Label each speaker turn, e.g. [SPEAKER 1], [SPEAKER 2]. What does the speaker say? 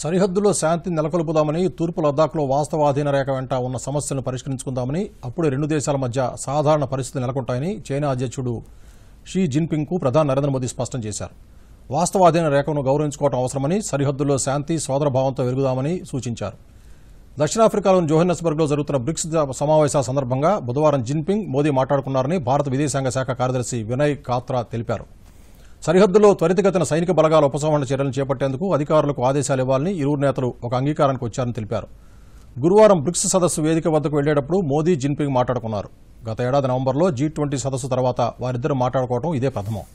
[SPEAKER 1] సరిహద్దులో శాంతిని నెలకొల్పుదామని తూర్పు లద్దాఖ్లో వాస్తవాధీన రేఖ వెంట ఉన్న సమస్యలను పరిష్కరించుకుందామని అప్పుడు రెండు దేశాల మధ్య సాధారణ పరిస్థితి నెలకొంటాయని చైనా అధ్యక్షుడు షీ జిన్పింగ్కు ప్రధాని నరేంద్ర మోదీ స్పష్టం చేశారు వాస్తవాధీన రేఖను గౌరవించుకోవడం అవసరమని సరిహద్దుల్లో శాంతి సోదరభావంతో వెలుగుదామని సూచించారు దక్షిణాఫ్రికాలోని జోహెన్నస్బర్గ్లో జరుగుతున్న బ్రిక్స్ సమావేశాల సందర్భంగా బుధవారం జిన్పింగ్ మోదీ మాట్లాడుకున్నారని భారత విదేశాంగ శాఖ కార్యదర్శి వినయ్ కాత్రా తెలిపారు సరిహద్దులో త్వరితగతిన సైనిక బలగాల ఉపసంహరణ చర్యలను చేపట్టేందుకు అధికారులకు ఆదేశాలు ఇవ్వాలని ఇరువురు నేతలు ఒక అంగీకారానికి వచ్చారని తెలిపారు గురువారం బ్రిక్స్ సదస్సు వేదిక వద్దకు వెళ్లేటప్పుడు మోదీ జిన్పింగ్ మాట్లాడుకున్నారు గత ఏడాది నవంబర్లో జీ ట్వంటీ సదస్సు తర్వాత వారిద్దరు మాట్లాడుకోవడం ఇదే ప్రథమం